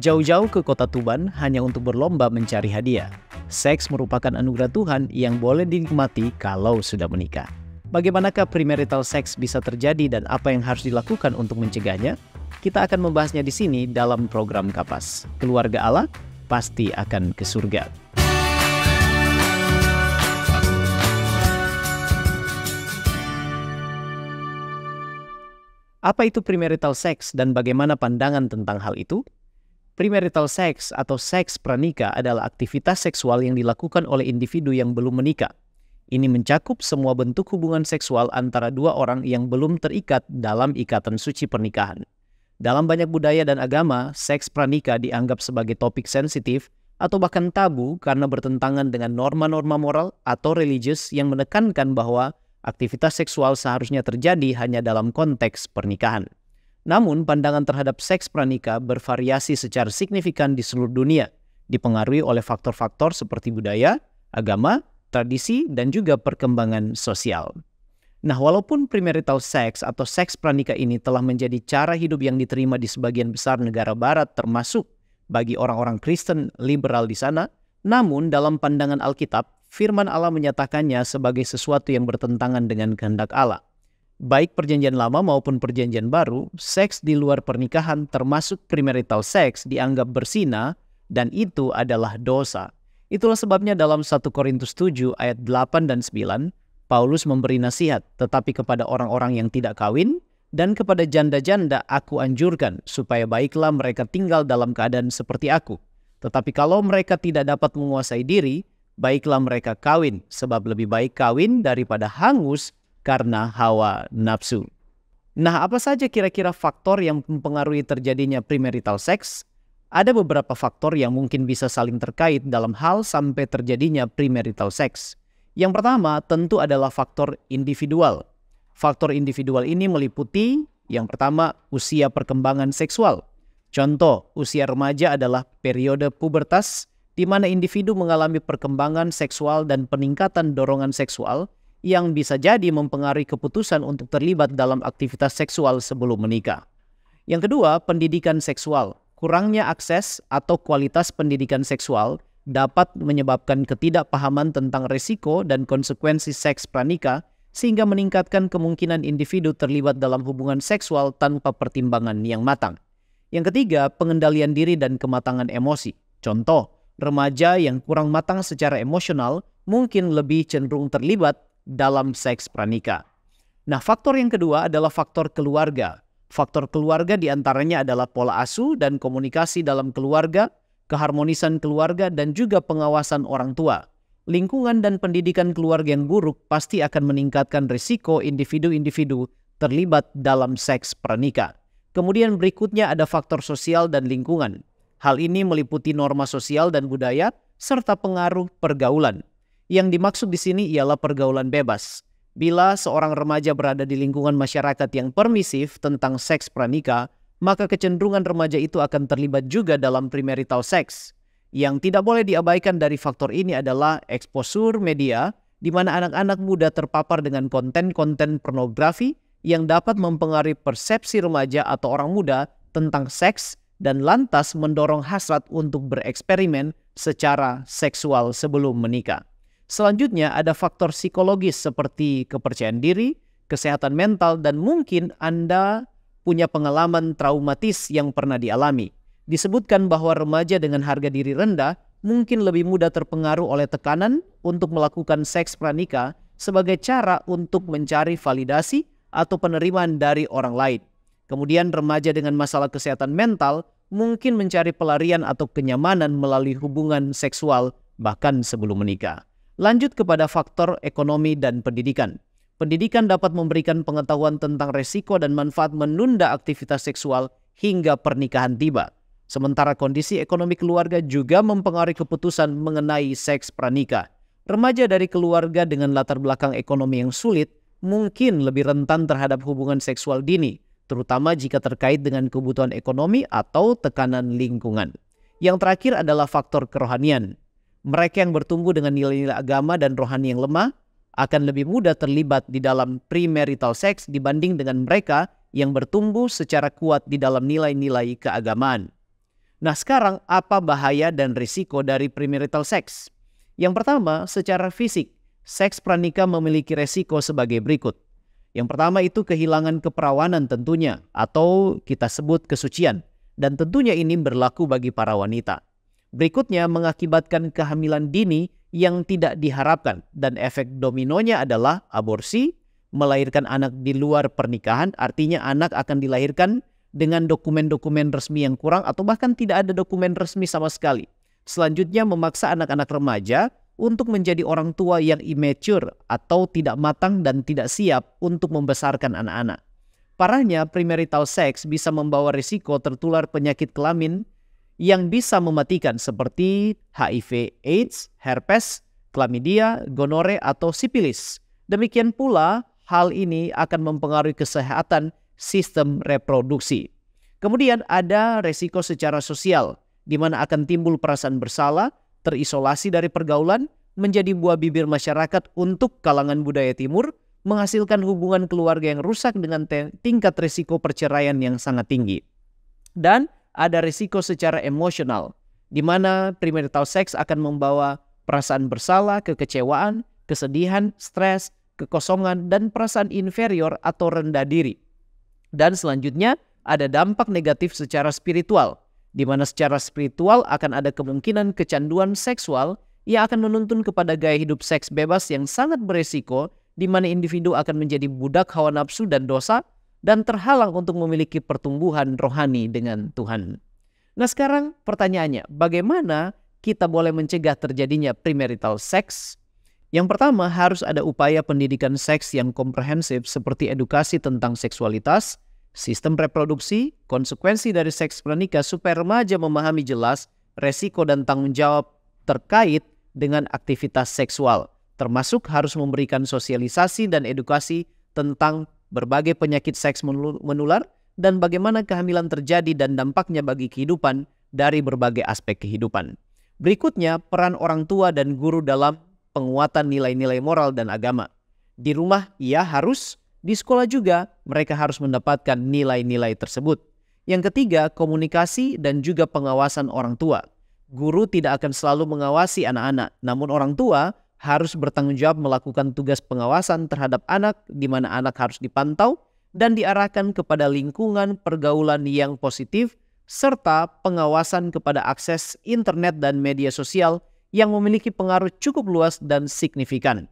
jauh-jauh ke kota Tuban hanya untuk berlomba mencari hadiah. Seks merupakan anugerah Tuhan yang boleh dinikmati kalau sudah menikah. Bagaimanakah premarital seks bisa terjadi dan apa yang harus dilakukan untuk mencegahnya? Kita akan membahasnya di sini dalam program Kapas. Keluarga Allah pasti akan ke surga. Apa itu premarital seks dan bagaimana pandangan tentang hal itu? Premarital sex atau seks pranikah adalah aktivitas seksual yang dilakukan oleh individu yang belum menikah. Ini mencakup semua bentuk hubungan seksual antara dua orang yang belum terikat dalam ikatan suci pernikahan. Dalam banyak budaya dan agama, seks pranikah dianggap sebagai topik sensitif atau bahkan tabu karena bertentangan dengan norma-norma moral atau religius yang menekankan bahwa aktivitas seksual seharusnya terjadi hanya dalam konteks pernikahan. Namun, pandangan terhadap seks pranika bervariasi secara signifikan di seluruh dunia, dipengaruhi oleh faktor-faktor seperti budaya, agama, tradisi, dan juga perkembangan sosial. Nah, walaupun premarital sex atau seks pranika ini telah menjadi cara hidup yang diterima di sebagian besar negara barat termasuk bagi orang-orang Kristen liberal di sana, namun dalam pandangan Alkitab, firman Allah menyatakannya sebagai sesuatu yang bertentangan dengan kehendak Allah baik perjanjian lama maupun perjanjian baru, seks di luar pernikahan termasuk premarital seks dianggap bersina dan itu adalah dosa. Itulah sebabnya dalam 1 Korintus 7 ayat 8 dan 9, Paulus memberi nasihat tetapi kepada orang-orang yang tidak kawin dan kepada janda-janda aku anjurkan supaya baiklah mereka tinggal dalam keadaan seperti aku. Tetapi kalau mereka tidak dapat menguasai diri, baiklah mereka kawin sebab lebih baik kawin daripada hangus karena hawa nafsu. Nah, apa saja kira-kira faktor yang mempengaruhi terjadinya premarital sex? Ada beberapa faktor yang mungkin bisa saling terkait dalam hal sampai terjadinya premarital sex. Yang pertama tentu adalah faktor individual. Faktor individual ini meliputi yang pertama usia perkembangan seksual. Contoh, usia remaja adalah periode pubertas di mana individu mengalami perkembangan seksual dan peningkatan dorongan seksual yang bisa jadi mempengaruhi keputusan untuk terlibat dalam aktivitas seksual sebelum menikah. Yang kedua, pendidikan seksual. Kurangnya akses atau kualitas pendidikan seksual dapat menyebabkan ketidakpahaman tentang risiko dan konsekuensi seks pranikah sehingga meningkatkan kemungkinan individu terlibat dalam hubungan seksual tanpa pertimbangan yang matang. Yang ketiga, pengendalian diri dan kematangan emosi. Contoh, remaja yang kurang matang secara emosional mungkin lebih cenderung terlibat dalam seks pranika. Nah, faktor yang kedua adalah faktor keluarga. Faktor keluarga diantaranya adalah pola asuh dan komunikasi dalam keluarga, keharmonisan keluarga, dan juga pengawasan orang tua. Lingkungan dan pendidikan keluarga yang buruk pasti akan meningkatkan risiko individu-individu terlibat dalam seks pranika. Kemudian berikutnya ada faktor sosial dan lingkungan. Hal ini meliputi norma sosial dan budaya, serta pengaruh pergaulan. Yang dimaksud di sini ialah pergaulan bebas. Bila seorang remaja berada di lingkungan masyarakat yang permisif tentang seks pranikah, maka kecenderungan remaja itu akan terlibat juga dalam primarital seks. Yang tidak boleh diabaikan dari faktor ini adalah eksposur media, di mana anak-anak muda terpapar dengan konten-konten pornografi yang dapat mempengaruhi persepsi remaja atau orang muda tentang seks dan lantas mendorong hasrat untuk bereksperimen secara seksual sebelum menikah. Selanjutnya ada faktor psikologis seperti kepercayaan diri, kesehatan mental, dan mungkin Anda punya pengalaman traumatis yang pernah dialami. Disebutkan bahwa remaja dengan harga diri rendah mungkin lebih mudah terpengaruh oleh tekanan untuk melakukan seks pranikah sebagai cara untuk mencari validasi atau penerimaan dari orang lain. Kemudian remaja dengan masalah kesehatan mental mungkin mencari pelarian atau kenyamanan melalui hubungan seksual bahkan sebelum menikah. Lanjut kepada faktor ekonomi dan pendidikan. Pendidikan dapat memberikan pengetahuan tentang resiko dan manfaat menunda aktivitas seksual hingga pernikahan tiba. Sementara kondisi ekonomi keluarga juga mempengaruhi keputusan mengenai seks pranikah. Remaja dari keluarga dengan latar belakang ekonomi yang sulit mungkin lebih rentan terhadap hubungan seksual dini, terutama jika terkait dengan kebutuhan ekonomi atau tekanan lingkungan. Yang terakhir adalah faktor kerohanian mereka yang bertumbuh dengan nilai-nilai agama dan rohani yang lemah akan lebih mudah terlibat di dalam premarital sex dibanding dengan mereka yang bertumbuh secara kuat di dalam nilai-nilai keagamaan. Nah sekarang apa bahaya dan risiko dari premarital sex? Yang pertama, secara fisik, seks pranikah memiliki resiko sebagai berikut. Yang pertama itu kehilangan keperawanan tentunya atau kita sebut kesucian. Dan tentunya ini berlaku bagi para wanita. Berikutnya mengakibatkan kehamilan dini yang tidak diharapkan dan efek dominonya adalah aborsi, melahirkan anak di luar pernikahan, artinya anak akan dilahirkan dengan dokumen-dokumen resmi yang kurang atau bahkan tidak ada dokumen resmi sama sekali. Selanjutnya memaksa anak-anak remaja untuk menjadi orang tua yang immature atau tidak matang dan tidak siap untuk membesarkan anak-anak. Parahnya, primarital sex bisa membawa risiko tertular penyakit kelamin yang bisa mematikan seperti HIV, AIDS, herpes, chlamydia, gonore, atau sipilis. Demikian pula hal ini akan mempengaruhi kesehatan sistem reproduksi. Kemudian ada resiko secara sosial, di mana akan timbul perasaan bersalah, terisolasi dari pergaulan, menjadi buah bibir masyarakat untuk kalangan budaya timur, menghasilkan hubungan keluarga yang rusak dengan tingkat resiko perceraian yang sangat tinggi. Dan ada risiko secara emosional, di mana premarital seks akan membawa perasaan bersalah, kekecewaan, kesedihan, stres, kekosongan, dan perasaan inferior atau rendah diri. Dan selanjutnya, ada dampak negatif secara spiritual, di mana secara spiritual akan ada kemungkinan kecanduan seksual yang akan menuntun kepada gaya hidup seks bebas yang sangat beresiko, di mana individu akan menjadi budak hawa nafsu dan dosa, dan terhalang untuk memiliki pertumbuhan rohani dengan Tuhan. Nah sekarang pertanyaannya, bagaimana kita boleh mencegah terjadinya premarital sex? Yang pertama harus ada upaya pendidikan seks yang komprehensif seperti edukasi tentang seksualitas, sistem reproduksi, konsekuensi dari seks pernikah supaya remaja memahami jelas resiko dan tanggung jawab terkait dengan aktivitas seksual, termasuk harus memberikan sosialisasi dan edukasi tentang berbagai penyakit seks menular, dan bagaimana kehamilan terjadi dan dampaknya bagi kehidupan dari berbagai aspek kehidupan. Berikutnya, peran orang tua dan guru dalam penguatan nilai-nilai moral dan agama. Di rumah, ia harus, di sekolah juga, mereka harus mendapatkan nilai-nilai tersebut. Yang ketiga, komunikasi dan juga pengawasan orang tua. Guru tidak akan selalu mengawasi anak-anak, namun orang tua harus bertanggung jawab melakukan tugas pengawasan terhadap anak di mana anak harus dipantau dan diarahkan kepada lingkungan pergaulan yang positif serta pengawasan kepada akses internet dan media sosial yang memiliki pengaruh cukup luas dan signifikan.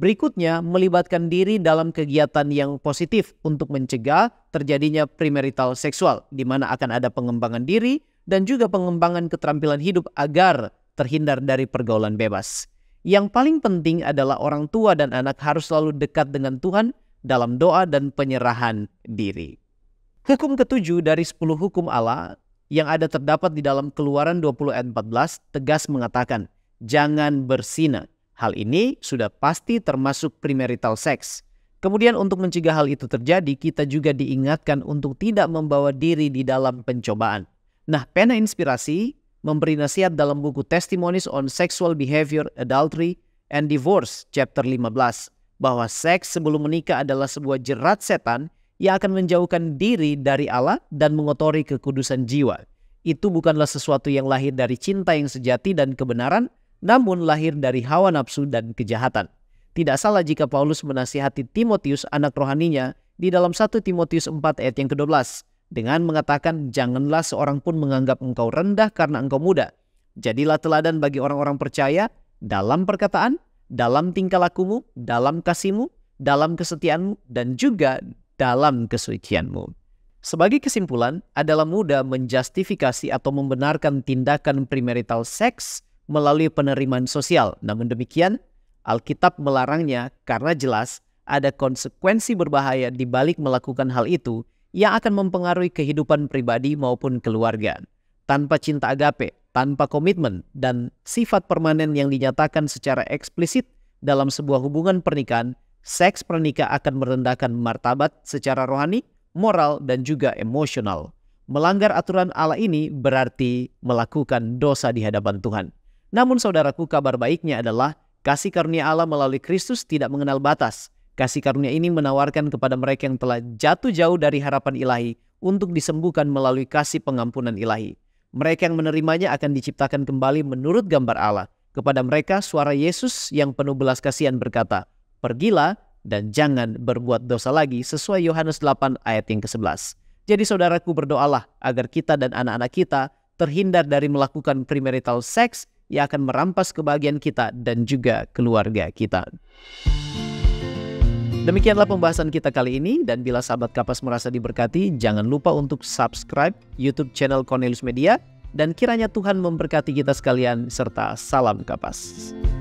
Berikutnya, melibatkan diri dalam kegiatan yang positif untuk mencegah terjadinya primarital seksual, di mana akan ada pengembangan diri dan juga pengembangan keterampilan hidup agar terhindar dari pergaulan bebas. Yang paling penting adalah orang tua dan anak harus selalu dekat dengan Tuhan dalam doa dan penyerahan diri. Hukum ketujuh dari sepuluh hukum Allah yang ada terdapat di dalam keluaran 20 ayat 14 tegas mengatakan, jangan bersina. Hal ini sudah pasti termasuk primarital seks. Kemudian untuk mencegah hal itu terjadi, kita juga diingatkan untuk tidak membawa diri di dalam pencobaan. Nah, pena inspirasi memberi nasihat dalam buku Testimonies on Sexual Behavior, Adultery, and Divorce chapter 15 bahwa seks sebelum menikah adalah sebuah jerat setan yang akan menjauhkan diri dari Allah dan mengotori kekudusan jiwa. Itu bukanlah sesuatu yang lahir dari cinta yang sejati dan kebenaran, namun lahir dari hawa nafsu dan kejahatan. Tidak salah jika Paulus menasihati Timotius anak rohaninya di dalam 1 Timotius 4 ayat yang ke-12 dengan mengatakan janganlah seorang pun menganggap engkau rendah karena engkau muda. Jadilah teladan bagi orang-orang percaya dalam perkataan, dalam tingkah lakumu, dalam kasihmu, dalam kesetiaanmu, dan juga dalam kesucianmu. Sebagai kesimpulan, adalah mudah menjustifikasi atau membenarkan tindakan primarital seks melalui penerimaan sosial. Namun demikian, Alkitab melarangnya karena jelas ada konsekuensi berbahaya di balik melakukan hal itu yang akan mempengaruhi kehidupan pribadi maupun keluarga. Tanpa cinta agape, tanpa komitmen, dan sifat permanen yang dinyatakan secara eksplisit dalam sebuah hubungan pernikahan, seks pernikah akan merendahkan martabat secara rohani, moral, dan juga emosional. Melanggar aturan Allah ini berarti melakukan dosa di hadapan Tuhan. Namun saudaraku kabar baiknya adalah kasih karunia Allah melalui Kristus tidak mengenal batas. Kasih karunia ini menawarkan kepada mereka yang telah jatuh jauh dari harapan ilahi untuk disembuhkan melalui kasih pengampunan ilahi. Mereka yang menerimanya akan diciptakan kembali menurut gambar Allah. Kepada mereka suara Yesus yang penuh belas kasihan berkata, Pergilah dan jangan berbuat dosa lagi sesuai Yohanes 8 ayat yang ke-11. Jadi saudaraku berdoalah agar kita dan anak-anak kita terhindar dari melakukan premarital seks yang akan merampas kebahagiaan kita dan juga keluarga kita. Demikianlah pembahasan kita kali ini dan bila sahabat kapas merasa diberkati, jangan lupa untuk subscribe YouTube channel Cornelius Media dan kiranya Tuhan memberkati kita sekalian serta salam kapas.